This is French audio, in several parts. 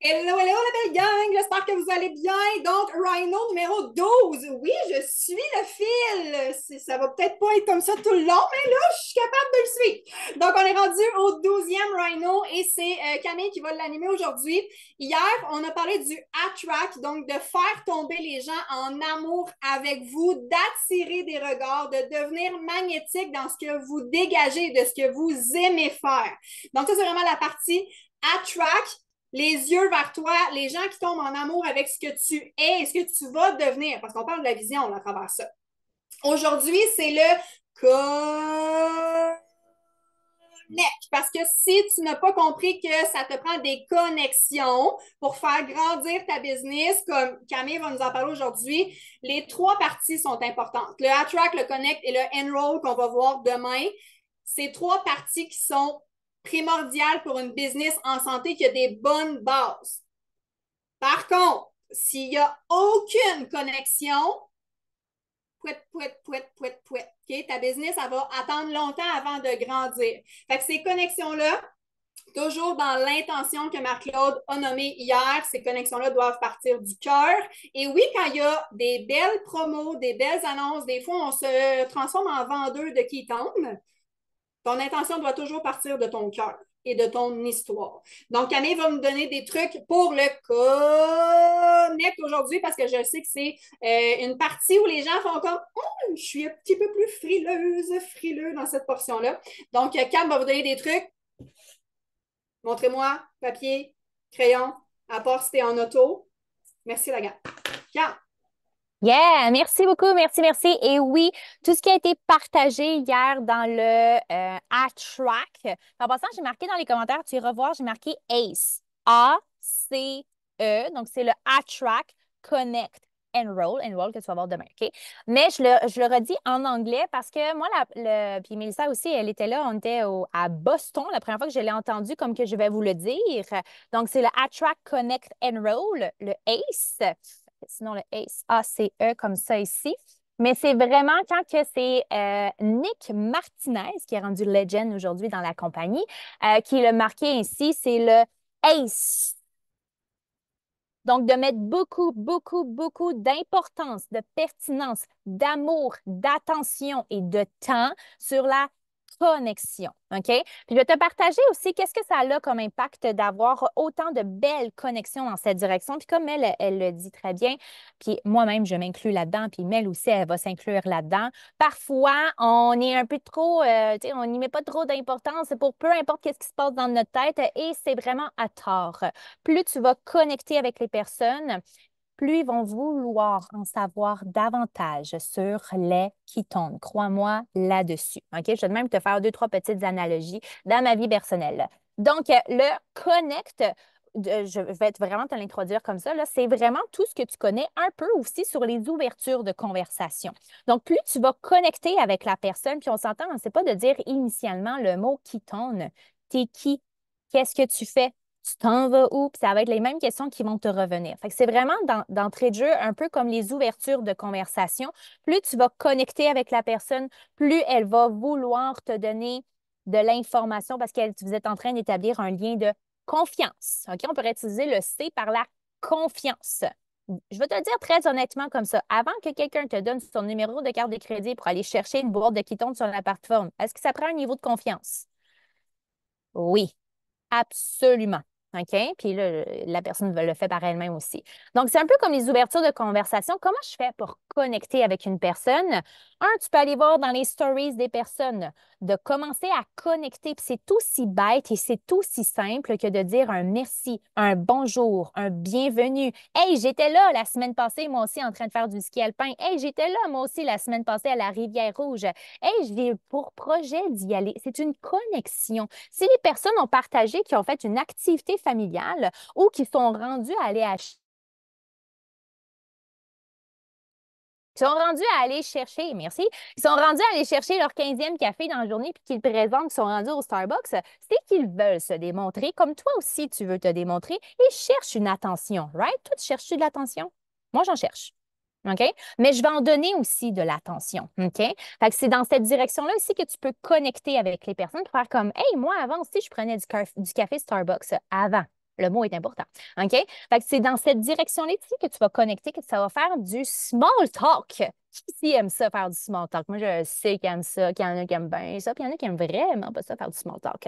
Hello, hello la belle gang, j'espère que vous allez bien. Donc, Rhino numéro 12. Oui, je suis le fil. Ça va peut-être pas être comme ça tout le long, mais là, je suis capable de le suivre. Donc, on est rendu au 12e Rhino et c'est euh, Camille qui va l'animer aujourd'hui. Hier, on a parlé du attract, donc de faire tomber les gens en amour avec vous, d'attirer des regards, de devenir magnétique dans ce que vous dégagez, de ce que vous aimez faire. Donc, ça, c'est vraiment la partie attract les yeux vers toi, les gens qui tombent en amour avec ce que tu es et ce que tu vas devenir, parce qu'on parle de la vision à travers ça. Aujourd'hui, c'est le connect, parce que si tu n'as pas compris que ça te prend des connexions pour faire grandir ta business, comme Camille va nous en parler aujourd'hui, les trois parties sont importantes. Le attract, le connect et le enroll qu'on va voir demain. Ces trois parties qui sont primordial pour une business en santé qui a des bonnes bases. Par contre, s'il n'y a aucune connexion, pouet, pouet, pouet, pouet, pouet, ta business, va attendre longtemps avant de grandir. Fait que ces connexions-là, toujours dans l'intention que Marc-Claude a nommée hier, ces connexions-là doivent partir du cœur. Et oui, quand il y a des belles promos, des belles annonces, des fois, on se transforme en vendeur de qui tombe. Ton intention doit toujours partir de ton cœur et de ton histoire. Donc, Camille va me donner des trucs pour le connect aujourd'hui parce que je sais que c'est euh, une partie où les gens font comme hum, je suis un petit peu plus frileuse, frileux dans cette portion-là. Donc, Cam va vous donner des trucs. Montrez-moi papier, crayon, à part si en auto. Merci, la gars. Cam! Yeah, merci beaucoup, merci, merci. Et oui, tout ce qui a été partagé hier dans le euh, track En passant, j'ai marqué dans les commentaires, tu iras voir, j'ai marqué ACE. A-C-E. Donc, c'est le A-Track Connect. Enroll, enroll que tu vas voir demain, OK? Mais je le, je le redis en anglais parce que moi, la, puis Mélissa aussi, elle était là, on était à Boston la première fois que je l'ai entendu, comme que je vais vous le dire. Donc, c'est le A-Track Connect, Enroll, le ACE sinon le ACE, A-C-E, comme ça ici. Mais c'est vraiment quand que c'est euh, Nick Martinez, qui est rendu legend aujourd'hui dans la compagnie, euh, qui le marqué ainsi c'est le ACE. Donc, de mettre beaucoup, beaucoup, beaucoup d'importance, de pertinence, d'amour, d'attention et de temps sur la connexion. OK? Puis je vais te partager aussi qu'est-ce que ça a comme impact d'avoir autant de belles connexions dans cette direction. Puis comme elle, elle le dit très bien, puis moi-même, je m'inclus là-dedans, puis Mel aussi, elle va s'inclure là-dedans. Parfois, on est un peu trop, euh, tu sais, on n'y met pas trop d'importance pour peu importe qu'est-ce qui se passe dans notre tête et c'est vraiment à tort. Plus tu vas connecter avec les personnes plus ils vont vouloir en savoir davantage sur les qui ketones. Crois-moi là-dessus. OK? Je vais même te faire deux, trois petites analogies dans ma vie personnelle. Donc, le connect, je vais vraiment te l'introduire comme ça, c'est vraiment tout ce que tu connais un peu aussi sur les ouvertures de conversation. Donc, plus tu vas connecter avec la personne, puis on s'entend, hein, c'est pas de dire initialement le mot qui tonne, t'es qui, qu'est-ce que tu fais, tu t'en vas où, puis ça va être les mêmes questions qui vont te revenir. Fait que c'est vraiment d'entrée de jeu, un peu comme les ouvertures de conversation. Plus tu vas connecter avec la personne, plus elle va vouloir te donner de l'information parce que vous êtes en train d'établir un lien de confiance. OK? On pourrait utiliser le C par la confiance. Je vais te dire très honnêtement comme ça. Avant que quelqu'un te donne son numéro de carte de crédit pour aller chercher une boîte de quittons sur la plateforme, est-ce que ça prend un niveau de confiance? Oui, absolument. OK? Puis là, la personne le fait par elle-même aussi. Donc, c'est un peu comme les ouvertures de conversation. Comment je fais pour connecter avec une personne? Un, tu peux aller voir dans les stories des personnes, de commencer à connecter. Puis c'est aussi bête et c'est aussi simple que de dire un merci, un bonjour, un bienvenue. Hey, j'étais là la semaine passée, moi aussi, en train de faire du ski alpin. Hey, j'étais là, moi aussi, la semaine passée à la Rivière-Rouge. Hey, je vais pour projet d'y aller. C'est une connexion. Si les personnes ont partagé, qui ont fait une activité familiale ou qui sont rendus à aller acheter sont rendus à aller chercher, merci, ils sont rendus à aller chercher leur 15e café dans la journée puis qu'ils présentent, qu'ils sont rendus au Starbucks, c'est qu'ils veulent se démontrer comme toi aussi tu veux te démontrer et cherchent une attention, right? Toi, tu cherches-tu de l'attention? Moi, j'en cherche. Mais je vais en donner aussi de l'attention. Fait c'est dans cette direction-là aussi que tu peux connecter avec les personnes pour faire comme Hey, moi, avant aussi, je prenais du, café Starbucks avant. Le mot est important. Fait c'est dans cette direction-là aussi que tu vas connecter, que ça va faire du small talk qui aime ça faire du small talk? Moi, je sais qu'il aime ça, qu'il y en a qui aiment bien ça, puis il y en a qui aiment vraiment pas ça faire du small talk.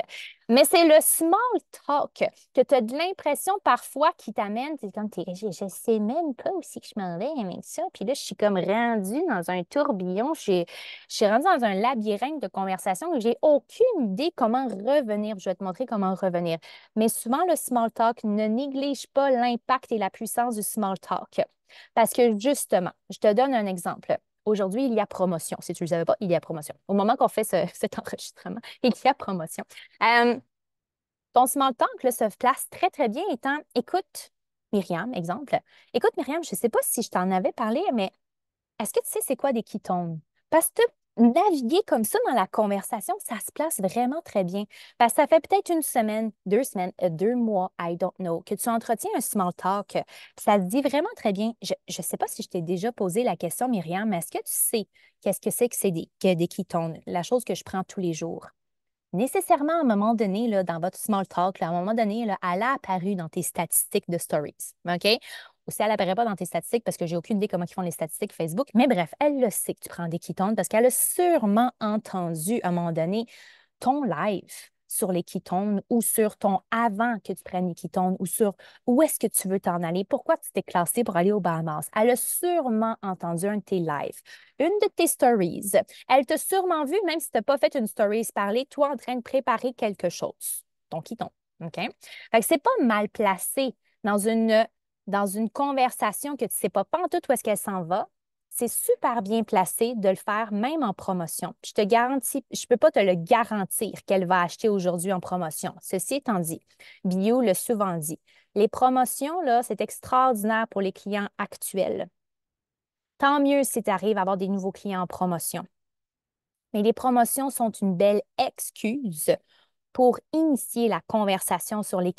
Mais c'est le small talk que tu as de l'impression parfois qui t'amène, tu comme, je, je, sais même pas aussi que je m'en vais avec ça. Puis là, je suis comme rendue dans un tourbillon, je, suis rendue dans un labyrinthe de conversation je j'ai aucune idée comment revenir. Je vais te montrer comment revenir. Mais souvent, le small talk ne néglige pas l'impact et la puissance du small talk. Parce que justement, je te donne un exemple. Aujourd'hui, il y a promotion. Si tu ne le savais pas, il y a promotion. Au moment qu'on fait cet enregistrement, il y a promotion. Euh, ton small que là, se place très, très bien étant écoute, Myriam, exemple. Écoute, Myriam, je ne sais pas si je t'en avais parlé, mais est-ce que tu sais c'est quoi des quittons? Parce que naviguer comme ça dans la conversation, ça se place vraiment très bien. Parce ça fait peut-être une semaine, deux semaines, euh, deux mois, I don't know, que tu entretiens un small talk. Euh, ça se dit vraiment très bien. Je ne sais pas si je t'ai déjà posé la question, Myriam, mais est-ce que tu sais qu'est-ce que c'est que c'est des, que des la chose que je prends tous les jours? Nécessairement, à un moment donné, là, dans votre small talk, à un moment donné, là, elle a apparu dans tes statistiques de stories. OK? elle n'apparaît pas dans tes statistiques parce que j'ai aucune idée comment ils font les statistiques Facebook. Mais bref, elle le sait que tu prends des ketones parce qu'elle a sûrement entendu à un moment donné ton live sur les ketones ou sur ton avant que tu prennes les ketones ou sur où est-ce que tu veux t'en aller, pourquoi tu t'es classé pour aller au Bahamas. Elle a sûrement entendu un de tes lives, une de tes stories. Elle t'a sûrement vu, même si tu n'as pas fait une story parler, toi en train de préparer quelque chose, ton keton. OK? Fait que c'est pas mal placé dans une dans une conversation que tu ne sais pas pantoute où est-ce qu'elle s'en va, c'est super bien placé de le faire même en promotion. Je te garantis, je ne peux pas te le garantir qu'elle va acheter aujourd'hui en promotion. Ceci étant dit, Bio le souvent dit, les promotions, là, c'est extraordinaire pour les clients actuels. Tant mieux si tu arrives à avoir des nouveaux clients en promotion. Mais les promotions sont une belle excuse pour initier la conversation sur les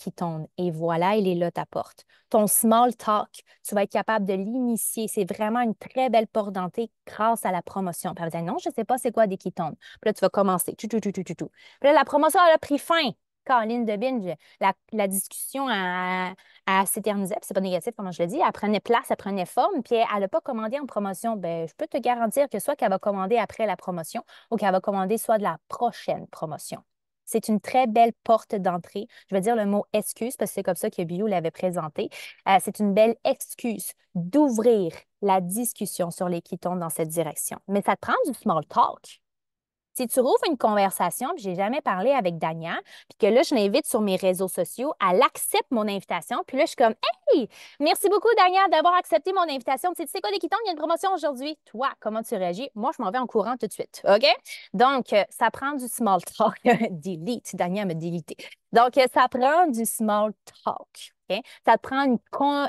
Et voilà, il est là ta porte. Ton small talk, tu vas être capable de l'initier. C'est vraiment une très belle porte d'entrée grâce à la promotion. Puis elle va dire, non, je ne sais pas c'est quoi des ketones. Puis là, tu vas commencer. Tout, tout, tout, tout, tout. Puis là, la promotion, elle a pris fin. Caroline de Binge, la, discussion a s'éternisé. s'éternisait, c'est pas négatif, comment je le dis, elle prenait place, elle prenait forme, puis elle n'a pas commandé en promotion. Ben, je peux te garantir que soit qu'elle va commander après la promotion ou qu'elle va commander soit de la prochaine promotion. C'est une très belle porte d'entrée. Je vais dire le mot excuse parce que c'est comme ça que Bio l'avait présenté. Euh, c'est une belle excuse d'ouvrir la discussion sur les quittons dans cette direction. Mais ça te prend du small talk. Si tu rouvres une conversation, puis j'ai jamais parlé avec Dania, puis que là, je l'invite sur mes réseaux sociaux, elle accepte mon invitation, puis là, je suis comme, hey, hein? Merci beaucoup, Daniel, d'avoir accepté mon invitation. Tu sais quoi, les quittons, il y a une promotion aujourd'hui. Toi, comment tu réagis? Moi, je m'en vais en courant tout de suite. OK? Donc, euh, ça prend du small talk. Delete. Daniel m'a délité. Donc, euh, ça prend du small talk. OK? Ça te prend une,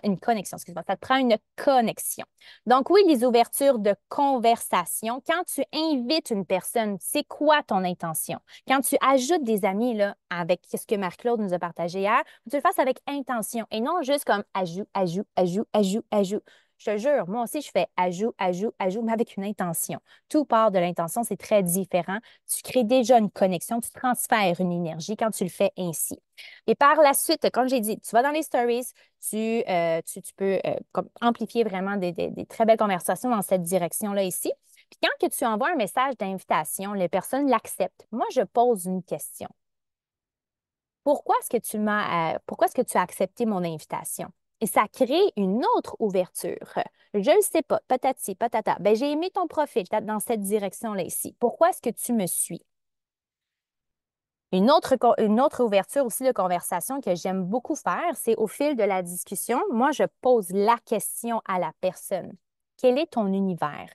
une connexion, excuse-moi, ça te prend une connexion. Donc, oui, les ouvertures de conversation, quand tu invites une personne, c'est quoi ton intention? Quand tu ajoutes des amis là, avec ce que Marc-Claude nous a partagé hier, tu le fasses avec intention et non juste comme ajout, ajout, ajout, ajout, ajout. Je te jure, moi aussi, je fais ajout, ajout, ajout, mais avec une intention. Tout part de l'intention, c'est très différent. Tu crées déjà une connexion, tu transfères une énergie quand tu le fais ainsi. Et par la suite, comme j'ai dit, tu vas dans les stories, tu, euh, peux euh, amplifier vraiment des, très belles conversations dans cette direction-là ici. Puis quand tu envoies un message d'invitation, les personnes l'acceptent. Moi, je pose une question. Pourquoi est-ce que tu m'as, euh, pourquoi est-ce que tu as accepté mon invitation? Et ça crée une autre ouverture. Je ne sais pas, patati, patata. Ben, j'ai aimé ton profil dans cette direction-là ici. Pourquoi est-ce que tu me suis? Une autre, une autre ouverture aussi de conversation que j'aime beaucoup faire, c'est au fil de la discussion, moi, je pose la question à la personne. Quel est ton univers?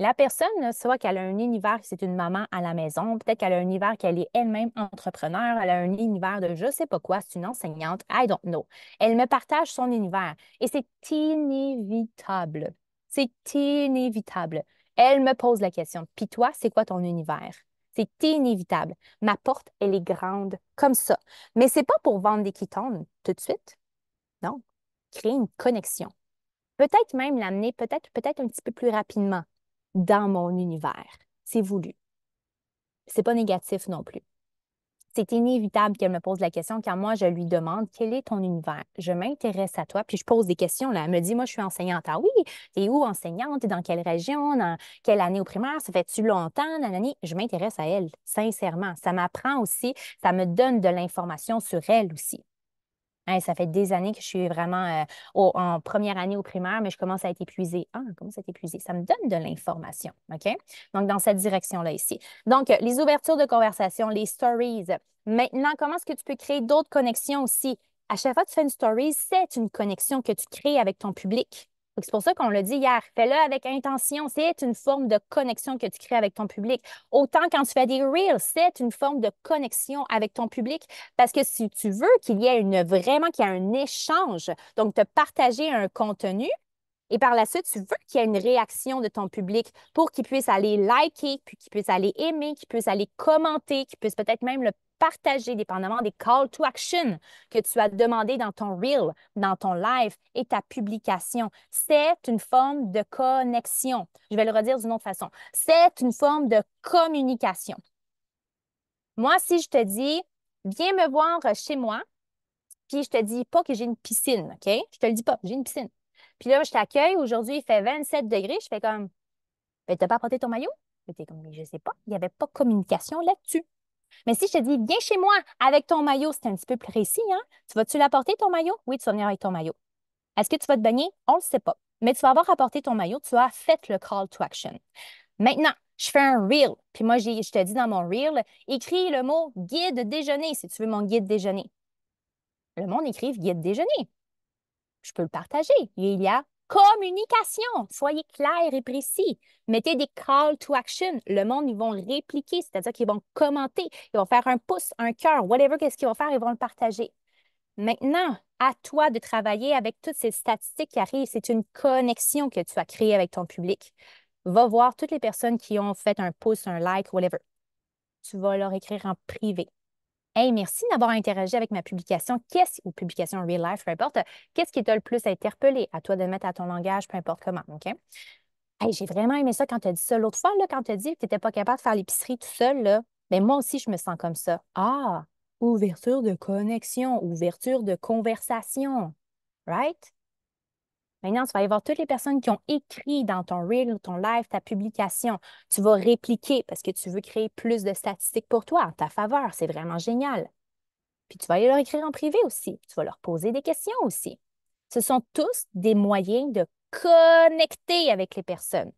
La personne, soit qu'elle a un univers, c'est une maman à la maison, peut-être qu'elle a un univers qu'elle est elle-même entrepreneur, elle a un univers de je sais pas quoi, c'est une enseignante, I don't know. Elle me partage son univers et c'est inévitable. C'est inévitable. Elle me pose la question, puis toi, c'est quoi ton univers? C'est inévitable. Ma porte, elle est grande comme ça. Mais c'est pas pour vendre des quitons tout de suite. Non, créer une connexion. Peut-être même l'amener peut-être peut-être un petit peu plus rapidement dans mon univers. C'est voulu. C'est pas négatif non plus. C'est inévitable qu'elle me pose la question car moi, je lui demande quel est ton univers. Je m'intéresse à toi, puis je pose des questions. Là. Elle me dit Moi, je suis enseignante. Ah oui, t'es où enseignante? T'es dans quelle région? Dans quelle année au primaire? Ça fait-tu longtemps? Nanani? Je m'intéresse à elle, sincèrement. Ça m'apprend aussi, ça me donne de l'information sur elle aussi ça fait des années que je suis vraiment euh, en première année au primaire, mais je commence à être épuisée. Ah, comment ça épuisée? Ça me donne de l'information, Donc, dans cette direction-là ici. Donc, les ouvertures de conversation, les stories. Maintenant, comment est-ce que tu peux créer d'autres connexions aussi? À chaque fois que tu fais une story, c'est une connexion que tu crées avec ton public. C'est pour ça qu'on l'a dit hier, fais-le avec intention. C'est une forme de connexion que tu crées avec ton public. Autant quand tu fais des reels, c'est une forme de connexion avec ton public parce que si tu veux qu'il y ait une, vraiment qu'il y un échange, donc te partager un contenu, et par la suite, tu veux qu'il y ait une réaction de ton public pour qu'il puisse aller liker, puis qu'il puisse aller aimer, qu'il puisse aller commenter, qu'il puisse peut-être même le partager, dépendamment des call to action que tu as demandé dans ton reel, dans ton live et ta publication. C'est une forme de connexion. Je vais le redire d'une autre façon. C'est une forme de communication. Moi, si je te dis, viens me voir chez moi, puis je te dis pas que j'ai une piscine, OK? Je te le dis pas, j'ai une piscine. Puis là, je t'accueille, aujourd'hui, il fait 27 degrés, je fais comme, tu ben, t'as pas apporté ton maillot? comme, je sais pas, il n'y avait pas communication là-dessus. Mais si je te dis, viens chez moi avec ton maillot, c'est un petit peu plus précis, hein? Tu vas-tu l'apporter ton maillot? Oui, tu vas venir avec ton maillot. Est-ce que tu vas te baigner? On ne le sait pas. Mais tu vas avoir apporté ton maillot, tu as fait le call to action. Maintenant, je fais un reel. Puis moi, je te dis dans mon reel, écris le mot guide déjeuner si tu veux mon guide déjeuner. Le monde écrit guide déjeuner. Je peux le partager. Il y a Communication, soyez clair et précis. Mettez des call to action. Le monde, ils vont répliquer, c'est-à-dire qu'ils vont commenter, ils vont faire un pouce, un cœur, whatever, qu'est-ce qu'ils vont faire, ils vont le partager. Maintenant, à toi de travailler avec toutes ces statistiques qui arrivent. C'est une connexion que tu as créée avec ton public. Va voir toutes les personnes qui ont fait un pouce, un like, whatever. Tu vas leur écrire en privé. Hey, merci d'avoir interagi avec ma publication. Qu'est-ce, ou publication Real Life, peu importe, qu'est-ce qui t'a le plus interpellé? À toi de mettre à ton langage, peu importe comment. OK? Hey, j'ai vraiment aimé ça quand tu as dit ça. L'autre fois, quand tu as dit que tu n'étais pas capable de faire l'épicerie tout seul, là, ben, moi aussi, je me sens comme ça. Ah, ouverture de connexion, ouverture de conversation. Right? Maintenant, tu vas aller voir toutes les personnes qui ont écrit dans ton reel, ton live, ta publication. Tu vas répliquer parce que tu veux créer plus de statistiques pour toi, en ta faveur. C'est vraiment génial. Puis tu vas aller leur écrire en privé aussi. Tu vas leur poser des questions aussi. Ce sont tous des moyens de connecter avec les personnes.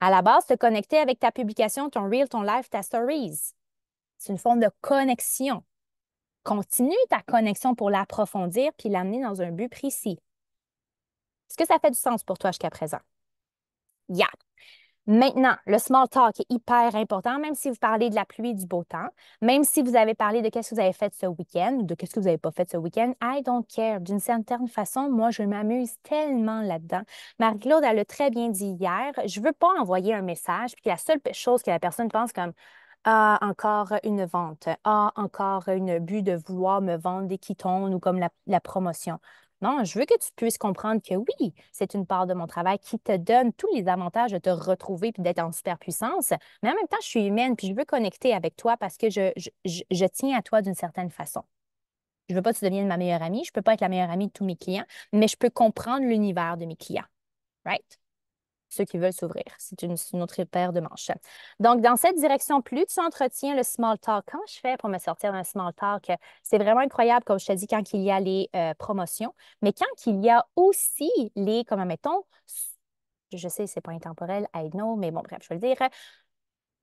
À la base, te connecter avec ta publication, ton reel, ton live, ta stories. C'est une forme de connexion. Continue ta connexion pour l'approfondir puis l'amener dans un but précis. Est-ce que ça fait du sens pour toi jusqu'à présent? Yeah. Maintenant, le small talk est hyper important, même si vous parlez de la pluie et du beau temps, même si vous avez parlé de qu'est-ce que vous avez fait ce week-end ou de qu'est-ce que vous n'avez pas fait ce week-end. I don't care. D'une certaine façon, moi, je m'amuse tellement là-dedans. Marie-Claude, elle le très bien dit hier. Je ne veux pas envoyer un message, puis la seule chose que la personne pense comme ah, encore une vente. Ah, encore une but de vouloir me vendre des quittons ou comme la, promotion. Non, je veux que tu puisses comprendre que oui, c'est une part de mon travail qui te donne tous les avantages de te retrouver puis d'être en superpuissance. Mais en même temps, je suis humaine puis je veux connecter avec toi parce que je, je, je, je tiens à toi d'une certaine façon. Je ne veux pas que tu deviennes ma meilleure amie. Je ne peux pas être la meilleure amie de tous mes clients, mais je peux comprendre l'univers de mes clients. Right? ceux qui veulent s'ouvrir. C'est une, autre paire de manches. Donc, dans cette direction, plus tu entretiens le small talk, comment je fais pour me sortir d'un small talk? C'est vraiment incroyable, comme je te dis, quand il y a les euh, promotions, mais quand il y a aussi les, comme mettons, je sais, c'est pas intemporel, I know, mais bon, bref, je vais le dire.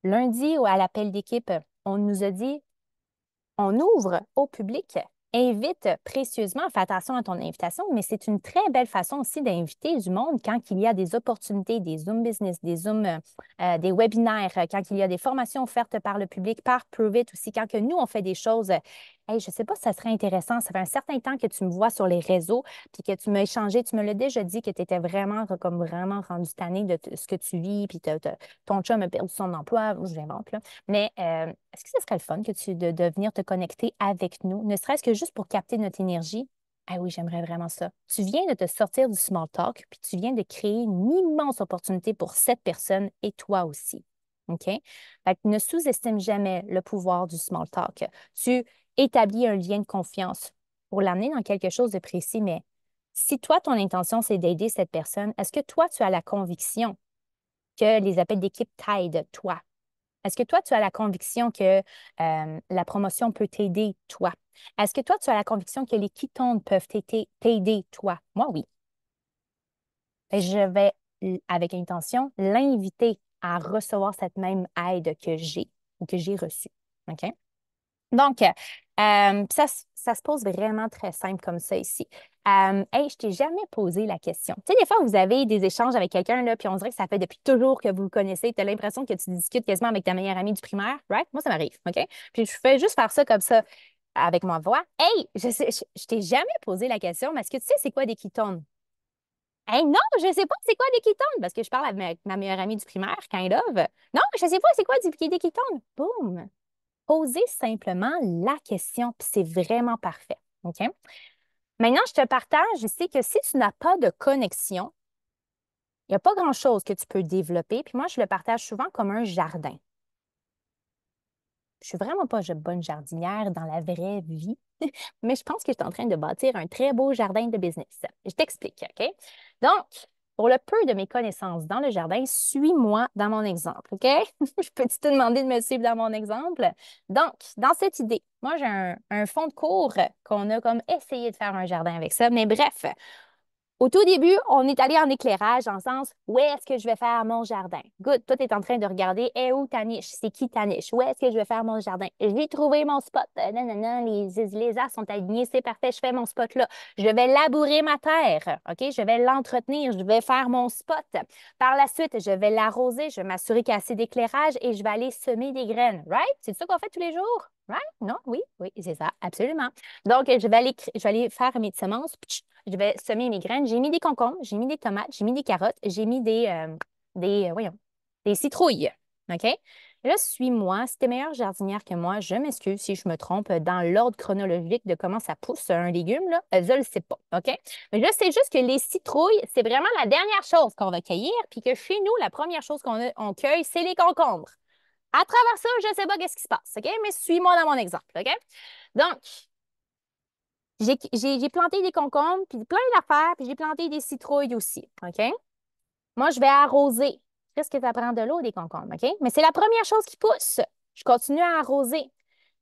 Lundi, à l'appel d'équipe, on nous a dit, on ouvre au public invite précieusement, fais attention à ton invitation, mais c'est une très belle façon aussi d'inviter du monde quand il y a des opportunités, des Zoom business, des Zoom, euh, euh, des webinaires, euh, quand il y a des formations offertes par le public, par Prove aussi, quand que nous, on fait des choses Hey, je ne sais pas si ça serait intéressant. Ça fait un certain temps que tu me vois sur les réseaux, puis que tu m'as échangé. Tu me l'as déjà dit que tu étais vraiment, comme vraiment rendu tanné de ce que tu vis, puis ton chum a perdu son emploi. Je l'invente, là. Mais euh, est-ce que ce serait le fun que tu, de, de venir te connecter avec nous, ne serait-ce que juste pour capter notre énergie? Ah oui, j'aimerais vraiment ça. Tu viens de te sortir du small talk, puis tu viens de créer une immense opportunité pour cette personne et toi aussi. OK? ne sous-estime jamais le pouvoir du small talk. Tu établis un lien de confiance pour l'amener dans quelque chose de précis, mais si toi, ton intention, c'est d'aider cette personne, est-ce que toi, tu as la conviction que les appels d'équipe t'aident, toi? Est-ce que toi, tu as la conviction que euh, la promotion peut t'aider, toi? Est-ce que toi, tu as la conviction que les quittons peuvent t'aider, toi? Moi, oui. Et je vais, avec intention, l'inviter à recevoir cette même aide que j'ai ou que j'ai reçue. OK? Donc, euh, euh, ça, se pose vraiment très simple comme ça ici. Euh, hey, je t'ai jamais posé la question. Tu sais, des fois, vous avez des échanges avec quelqu'un, là, puis on dirait que ça fait depuis toujours que vous le connaissez. Tu as l'impression que tu discutes quasiment avec ta meilleure amie du primaire, right? Moi, ça m'arrive, OK? Puis je fais juste faire ça comme ça avec ma voix. Hey, je, t'ai jamais posé la question, mais est-ce que tu sais c'est quoi des ketones? non, je ne sais pas c'est quoi des ketones parce que je parle avec ma, meilleure amie du primaire, kind love. Non, je ne sais pas c'est quoi des ketones. Boum! Posez simplement la question, puis c'est vraiment parfait. Maintenant, je te partage je sais que si tu n'as pas de connexion, il n'y a pas grand-chose que tu peux développer. Puis moi, je le partage souvent comme un jardin je suis vraiment pas une bonne jardinière dans la vraie vie, mais je pense que je suis en train de bâtir un très beau jardin de business. Je t'explique, OK? Donc, pour le peu de mes connaissances dans le jardin, suis-moi dans mon exemple, OK? je peux-tu te demander de me suivre dans mon exemple? Donc, dans cette idée, moi, j'ai un, fond de cours qu'on a comme essayé de faire un jardin avec ça, mais bref, au tout début, on est allé en éclairage, en sens où est-ce que je vais faire mon jardin? Good, toi, tu es en train de regarder Et eh, où ta niche? C'est qui ta niche? Où est-ce que je vais faire mon jardin? Je vais trouver mon spot. Euh, non, non, non, les, les sont alignés, c'est parfait, je fais mon spot là. Je vais labourer ma terre, OK? Je vais l'entretenir, je vais faire mon spot. Par la suite, je vais l'arroser, je vais m'assurer qu'il y a assez d'éclairage et je vais aller semer des graines, right? C'est ça qu'on fait tous les jours? Right? Non? Oui, oui, c'est ça, absolument. Donc, je vais aller, faire mes semences je devais semer mes graines. J'ai mis des concombres, j'ai mis des tomates, j'ai mis des carottes, j'ai mis des, euh, des, euh, voyons, des citrouilles. OK? là, suis-moi. c'était meilleure jardinière que moi, je m'excuse si je me trompe dans l'ordre chronologique de comment ça pousse un légume. Là. Euh, je le sais pas. OK? Mais là, c'est juste que les citrouilles, c'est vraiment la dernière chose qu'on va cueillir. Puis que chez nous, la première chose qu'on cueille, c'est les concombres. À travers ça, je ne sais pas qu'est-ce qui se passe, OK? Mais suis-moi dans mon exemple, OK? Donc, j'ai planté des concombres, puis plein d'affaires, puis j'ai planté des citrouilles aussi, OK? Moi, je vais arroser. Qu'est-ce que ça prend de l'eau des concombres, Mais c'est la première chose qui pousse. Je continue à arroser.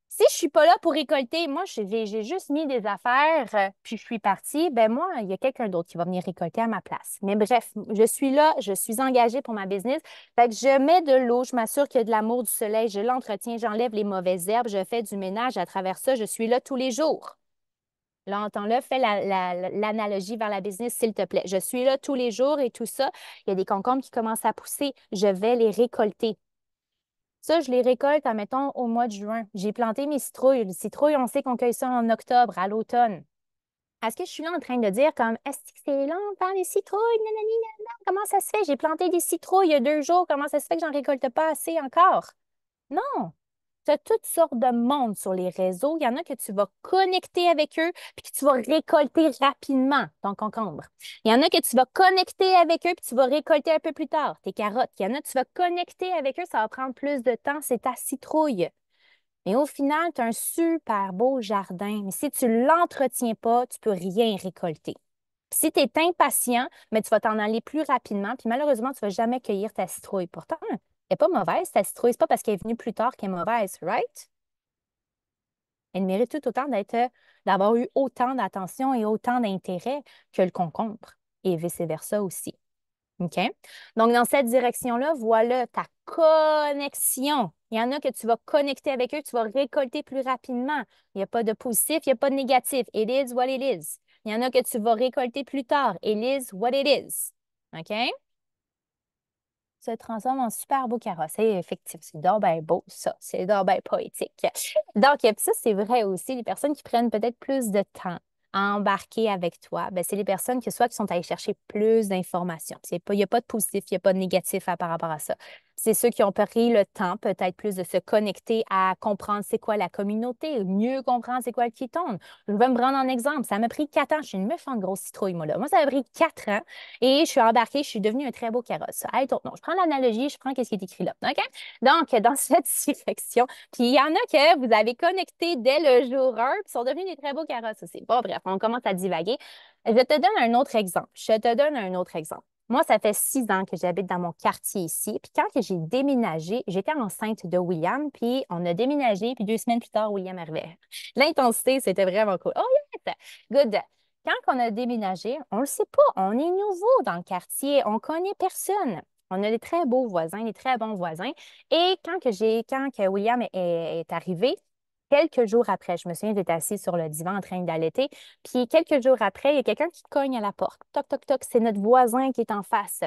Si je ne suis pas là pour récolter, moi, j'ai juste mis des affaires, euh, puis je suis partie, ben moi, il y a quelqu'un d'autre qui va venir récolter à ma place. Mais bref, je suis là, je suis engagée pour ma business. je mets de l'eau, je m'assure qu'il y a de l'amour, du soleil, je l'entretiens, j'enlève les mauvaises herbes, je fais du ménage à travers ça, je suis là tous les jours. Là, entends fais l'analogie vers la business, s'il te plaît. Je suis là tous les jours et tout ça. Il y a des concombres qui commencent à pousser. Je vais les récolter. Ça, je les récolte, mettons au mois de juin. J'ai planté mes citrouilles. Les citrouilles, on sait qu'on cueille ça en octobre, à l'automne. Est-ce que je suis là en train de dire comme est-ce que c'est long les citrouilles? comment ça se fait? J'ai planté des citrouilles il y a deux jours, comment ça se fait que j'en récolte pas assez encore? Non! tu as toutes sortes de monde sur les réseaux. Il y en a que tu vas connecter avec eux puis que tu vas récolter rapidement ton concombre. Il y en a que tu vas connecter avec eux puis tu vas récolter un peu plus tard tes carottes. Il y en a que tu vas connecter avec eux, ça va prendre plus de temps, c'est ta citrouille. Mais au final, tu as un super beau jardin, mais si tu ne l'entretiens pas, tu peux rien récolter. si tu es impatient, mais tu vas t'en aller plus rapidement, puis malheureusement, tu ne vas jamais cueillir ta citrouille. Pourtant, elle n'est pas mauvaise, ta citrouille. C'est pas parce qu'elle est venue plus tard qu'elle est mauvaise, right? Elle mérite tout autant d'être, d'avoir eu autant d'attention et autant d'intérêt que le concombre et vice-versa aussi. OK? Donc, dans cette direction-là, voilà ta connexion. Il y en a que tu vas connecter avec eux, tu vas récolter plus rapidement. Il n'y a pas de positif, il n'y a pas de négatif. It is what it is. Il y en a que tu vas récolter plus tard. It is what it is. OK? se transforme en super beau carrosse. C'est effectif, c'est d'or bien beau, ça. C'est d'or bien poétique. Donc, euh, ça, c'est vrai aussi. Les personnes qui prennent peut-être plus de temps à embarquer avec toi, ben, c'est les personnes que soit qui sont allées chercher plus d'informations. Il n'y a pas de positif, il n'y a pas de négatif à, par rapport à ça. C'est ceux qui ont pris le temps peut-être plus de se connecter à comprendre c'est quoi la communauté, mieux comprendre c'est quoi qui tourne. Je vais me prendre un exemple. Ça m'a pris quatre ans. Je suis une meuf en grosse citrouille, moi, là. Moi, ça m'a pris quatre ans et je suis embarquée, je suis devenue un très beau carrosse. non, je prends l'analogie, je prends qu'est-ce qui est écrit là. Donc, dans cette direction, puis il y en a que vous avez connecté dès le jour 1, puis sont devenus des très beaux carrosses aussi. Bon, bref, on commence à divaguer. Je te donne un autre exemple. Je te donne un autre exemple. Moi, ça fait six ans que j'habite dans mon quartier ici. Puis quand j'ai déménagé, j'étais enceinte de William, puis on a déménagé, puis deux semaines plus tard, William arrivait. L'intensité, c'était vraiment cool. Oh yes! Good! Quand on a déménagé, on ne le sait pas, on est nouveau dans le quartier, on ne connaît personne. On a des très beaux voisins, des très bons voisins. Et quand, que quand que William est arrivé, quelques jours après, je me souviens d'être assis sur le divan en train d'allaiter, puis quelques jours après, il y a quelqu'un qui cogne à la porte. Toc, toc, toc, c'est notre voisin qui est en face.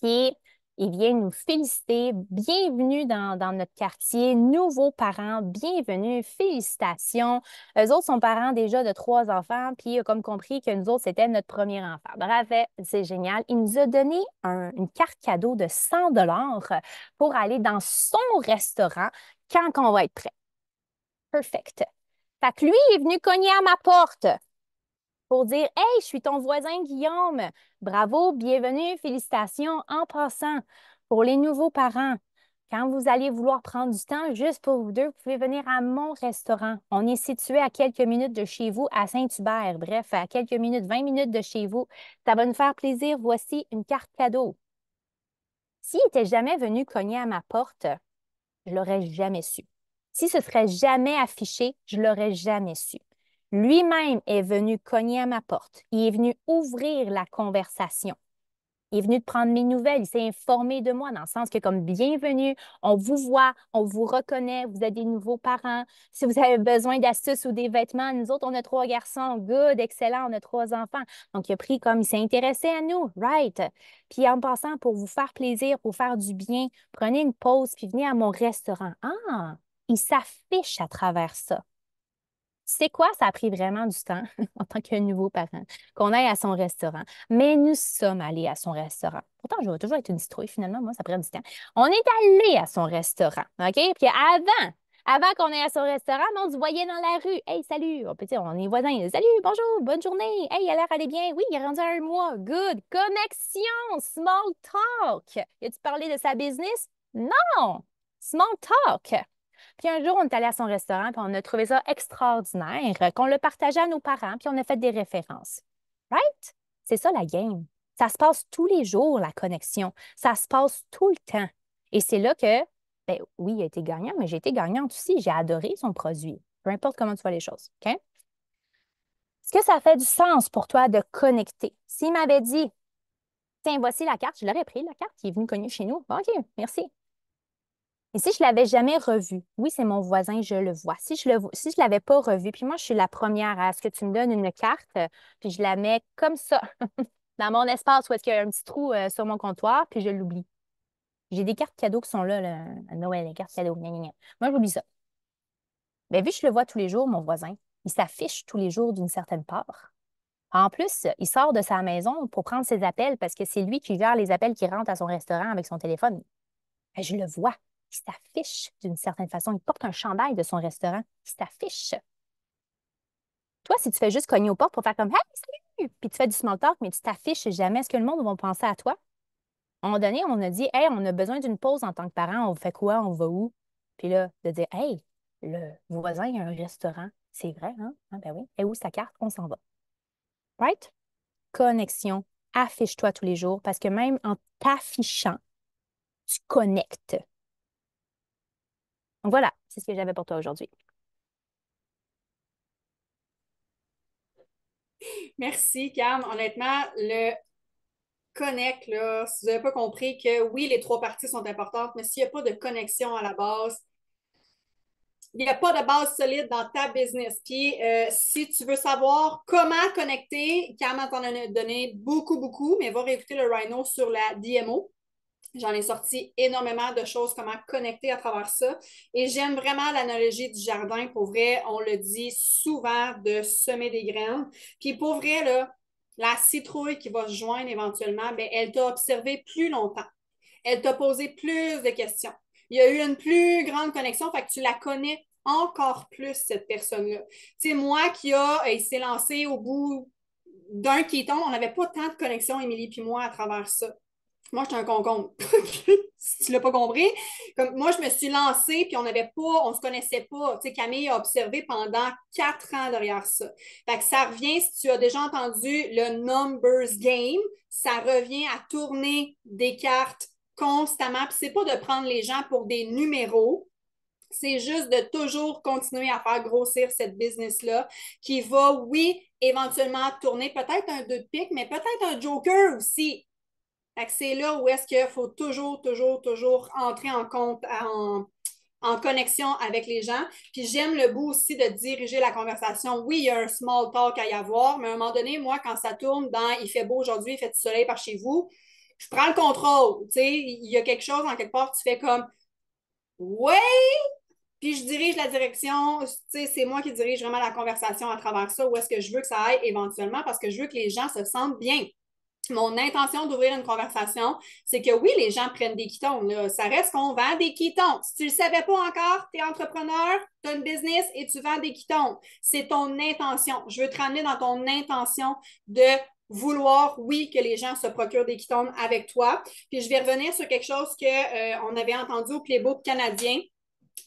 Puis, il vient nous féliciter. Bienvenue dans, dans, notre quartier. Nouveaux parents, bienvenue. Félicitations. Eux autres sont parents déjà de trois enfants, puis comme compris que nous autres, c'était notre premier enfant. Bravo, c'est génial. Il nous a donné une carte cadeau de 100 dollars pour aller dans son restaurant quand on va être prêt perfect. Fait que lui, il est venu cogner à ma porte pour dire Hey, je suis ton voisin Guillaume. Bravo, bienvenue, félicitations. En passant, pour les nouveaux parents, quand vous allez vouloir prendre du temps juste pour vous deux, vous pouvez venir à mon restaurant. On est situé à quelques minutes de chez vous, à Saint-Hubert. Bref, à quelques minutes, 20 minutes de chez vous. Ça va nous faire plaisir. Voici une carte cadeau. S'il n'était jamais venu cogner à ma porte, je l'aurais jamais su. Si ce serait jamais affiché, je l'aurais jamais su. Lui-même est venu cogner à ma porte. Il est venu ouvrir la conversation. Il est venu de prendre mes nouvelles. Il s'est informé de moi dans le sens que, comme bienvenue, on vous voit, on vous reconnaît, vous êtes des nouveaux parents. Si vous avez besoin d'astuces ou des vêtements, nous autres, on a trois garçons. Good, excellent, on a trois enfants. Donc, il a pris comme il s'est intéressé à nous, right? Puis en passant, pour vous faire plaisir, pour faire du bien, prenez une pause, puis venez à mon restaurant. Ah, il s'affiche à travers ça. C'est quoi? Ça a pris vraiment du temps en tant que nouveau parent qu'on aille à son restaurant. Mais nous sommes allés à son restaurant. Pourtant, je vais toujours être une citrouille, finalement. Moi, ça prend du temps. On est allé à son restaurant, OK? Puis avant, avant qu'on aille à son restaurant, on se voyait dans la rue. Hey, salut! On peut dire, on est voisins. Salut, bonjour, bonne journée. Hey, il a l'air d'aller bien. Oui, il est rendu un mois. Good. Connexion, small talk. Y tu parlé de sa business? Non! Small talk. Puis un jour, on est allé à son restaurant, puis on a trouvé ça extraordinaire, euh, qu'on le partageait à nos parents, puis on a fait des références. Right? C'est ça la game. Ça se passe tous les jours, la connexion. Ça se passe tout le temps. Et c'est là que, ben oui, il a été gagnant, mais j'ai été gagnante aussi. J'ai adoré son produit. Peu importe comment tu vois les choses. OK? Est-ce que ça fait du sens pour toi de connecter? S'il m'avait dit, tiens, voici la carte, je l'aurais pris, la carte qui est venue connu chez nous. OK, merci. Et si je l'avais jamais revu, oui, c'est mon voisin, je le vois. Si je ne l'avais pas revu, puis moi, je suis la première à ce que tu me donnes une carte, puis je la mets comme ça dans mon espace où est-ce qu'il y a un petit trou euh, sur mon comptoir, puis je l'oublie. J'ai des cartes cadeaux qui sont là, Noël, les cartes cadeaux. Moi, j'oublie ça. Mais ben, vu que je le vois tous les jours, mon voisin, il s'affiche tous les jours d'une certaine part. En plus, il sort de sa maison pour prendre ses appels parce que c'est lui qui gère les appels qui rentrent à son restaurant avec son téléphone. Ben, je le vois qui s'affiche d'une certaine façon. Il porte un chandail de son restaurant qui s'affiche. Toi, si tu fais juste cogner au portes pour faire comme Hey, salut! Puis tu fais du small talk, mais tu t'affiches jamais, est-ce que le monde va penser à toi? À un moment donné, on a dit Hey, on a besoin d'une pause en tant que parent, on fait quoi, on va où? Puis là, de dire Hey, le voisin, a un restaurant. C'est vrai, hein? Ah, ben oui. Et où sa carte? On s'en va. Right? Connexion. Affiche-toi tous les jours parce que même en t'affichant, tu connectes. Donc voilà, c'est ce que j'avais pour toi aujourd'hui. Merci, Cam. Honnêtement, le connect, si vous n'avez pas compris que oui, les trois parties sont importantes, mais s'il n'y a pas de connexion à la base, il n'y a pas de base solide dans ta business. Puis, euh, si tu veux savoir comment connecter, Cam t'en a donné beaucoup, beaucoup, mais va réécouter le Rhino sur la DMO. J'en ai sorti énormément de choses, comment connecter à travers ça. Et j'aime vraiment l'analogie du jardin. Pour vrai, on le dit souvent de semer des graines. Puis pour vrai, la citrouille qui va se joindre éventuellement, ben, elle t'a observé plus longtemps. Elle t'a posé plus de questions. Il y a eu une plus grande connexion, fait que tu la connais encore plus, cette personne-là. Tu moi qui a, euh, s'est lancé au bout d'un quiton, on n'avait pas tant de connexion, Émilie puis moi, à travers ça moi, suis un concombre. si tu l'as pas compris. Comme, moi, je me suis lancée, puis on n'avait pas, on se connaissait pas. Tu sais, Camille a observé pendant quatre ans derrière ça. ça revient, si tu as déjà entendu le numbers game, ça revient à tourner des cartes constamment. Puis c'est pas de prendre les gens pour des numéros, c'est juste de toujours continuer à faire grossir cette business-là qui va, oui, éventuellement tourner peut-être un deux de pique, mais peut-être un joker aussi c'est là où est-ce qu'il faut toujours, toujours, toujours entrer en compte, en, en connexion avec les gens. Puis j'aime le bout aussi de diriger la conversation. Oui, il y a un small talk à y avoir, mais à un moment donné, moi, quand ça tourne dans il fait beau aujourd'hui, il fait du soleil par chez vous, je prends le contrôle. Tu sais, il y a quelque chose en quelque part, tu fais comme Oui! Puis je dirige la direction, tu sais, c'est moi qui dirige vraiment la conversation à travers ça, où est-ce que je veux que ça aille éventuellement, parce que je veux que les gens se sentent bien mon intention d'ouvrir une conversation, c'est que oui, les gens prennent des quittons. Ça reste qu'on vend des quittons. Si tu ne le savais pas encore, tu es entrepreneur, tu as une business et tu vends des quittons. C'est ton intention. Je veux te ramener dans ton intention de vouloir, oui, que les gens se procurent des quittons avec toi. Puis je vais revenir sur quelque chose qu'on euh, on avait entendu au Playbook canadien.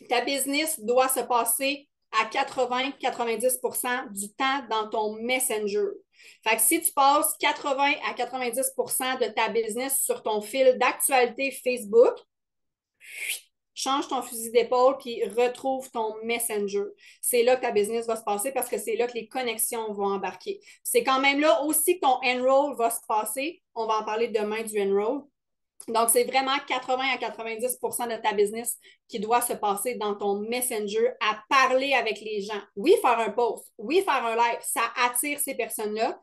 Ta business doit se passer à 80-90 du temps dans ton Messenger. Fait que si tu passes 80 à 90 de ta business sur ton fil d'actualité Facebook, change ton fusil d'épaule puis retrouve ton messenger. C'est là que ta business va se passer parce que c'est là que les connexions vont embarquer. C'est quand même là aussi que ton enroll va se passer. On va en parler demain du enroll. Donc, c'est vraiment 80 à 90 de ta business qui doit se passer dans ton messenger à parler avec les gens. Oui, faire un post, oui, faire un live, ça attire ces personnes-là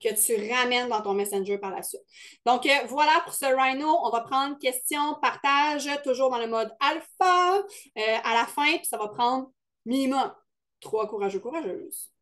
que tu ramènes dans ton messenger par la suite. Donc, euh, voilà pour ce Rhino. On va prendre questions, partage, toujours dans le mode alpha euh, à la fin, puis ça va prendre minimum trois courageux, courageuses.